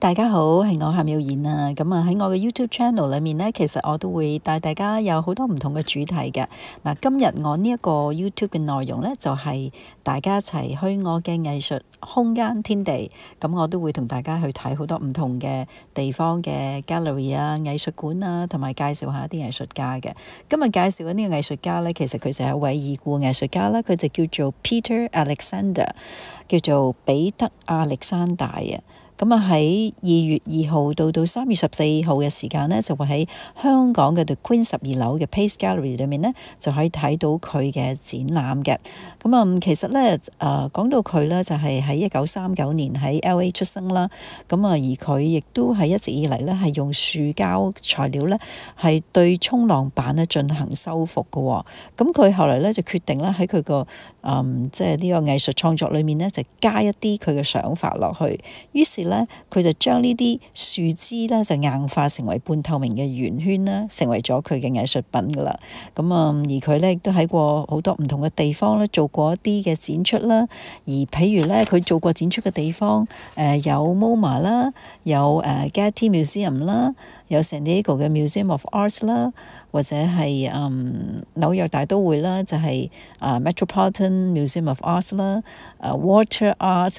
大家好，系我夏妙燕啊。咁啊，喺我嘅 YouTube Channel 里面咧，其实我都会带大家有好多唔同嘅主题嘅嗱。今日我呢一个 YouTube 嘅内容咧，就系大家一齐去我嘅艺术空间天地。咁我都会同大家去睇好多唔同嘅地方嘅 gallery 啊、艺术馆啊，同埋介绍下一啲艺术家嘅。今日介绍嘅呢个艺术家咧，其实佢就系一位已故艺术家啦。佢就叫做 Peter Alexander，叫做彼得亚历山大啊。咁啊，喺二月二號到到三月十四號嘅時間咧，就會喺香港嘅 The Queen 十二樓嘅 PACE Gallery 裏面咧，就可以睇到佢嘅展覽嘅。咁啊，其實咧，誒講到佢咧，就係喺一九三九年喺 LA 出生啦。咁啊，而佢亦都係一直以嚟咧，係用樹膠材料咧，係對沖浪板咧進行修復嘅。咁佢後嚟咧就決定咧，喺佢個誒即係呢個藝術創作裏面咧，就加一啲佢嘅想法落去。於是呢。佢就將呢啲樹枝咧，就硬化成為半透明嘅圓圈啦，成為咗佢嘅藝術品噶啦。咁啊，而佢咧亦都喺過好多唔同嘅地方咧，做過一啲嘅展出啦。而譬如咧，佢做過展出嘅地方，誒有 MoMA 啦，有诶 Getty Museum 啦，有 San Diego 嘅 Museum of Arts 啦，或者係嗯紐約大都會啦，就係啊 Metropolitan Museum of Arts 啦，啊 Water Art。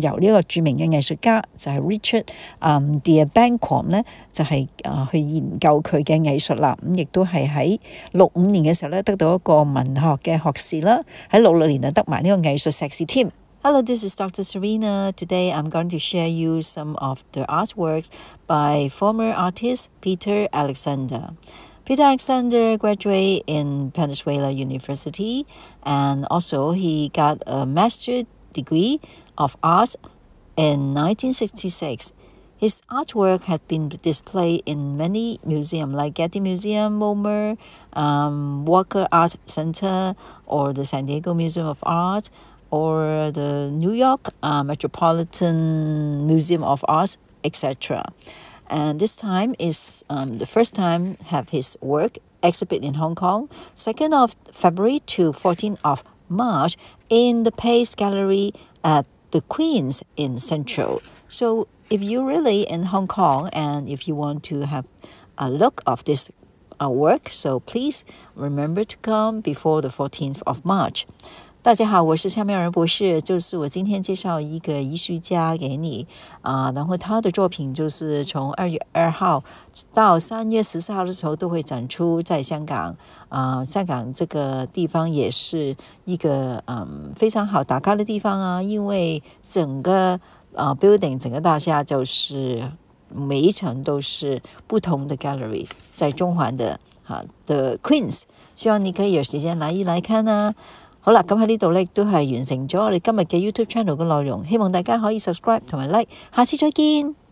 由呢個著名嘅藝術家就係 Richard Um d e b a n k a m p 咧，就係啊去研究佢嘅藝術啦。咁亦都係喺六五年嘅時候咧，得到一個文學嘅學士啦。喺六六年就得埋呢個藝術碩士添。Hello, this is Dr. Serena. Today I'm going to share you some of the artworks by former artist Peter Alexander. Peter Alexander graduated in Venezuela University and also he got a master. degree of art in 1966. His artwork had been displayed in many museums like Getty Museum, MoMA, um, Walker Art Center, or the San Diego Museum of Art, or the New York uh, Metropolitan Museum of Art, etc. And this time is um, the first time have his work exhibited in Hong Kong, 2nd of February to 14th of March in the Pace Gallery at the Queen's in Central. So if you're really in Hong Kong and if you want to have a look of this uh, work, so please remember to come before the 14th of March. 大家好，我是夏妙人博士。就是我今天介绍一个艺术家给你啊，然后他的作品就是从二月二号到三月十四号的时候都会展出在香港啊，香港这个地方也是一个嗯非常好打卡的地方啊，因为整个啊 building 整个大厦就是每一层都是不同的 gallery，在中环的啊的 Queens，希望你可以有时间来一来看呢。好啦，咁喺呢度咧，都系完成咗我哋今日嘅 YouTube channel 嘅内容。希望大家可以 subscribe 同埋 like，下次再见。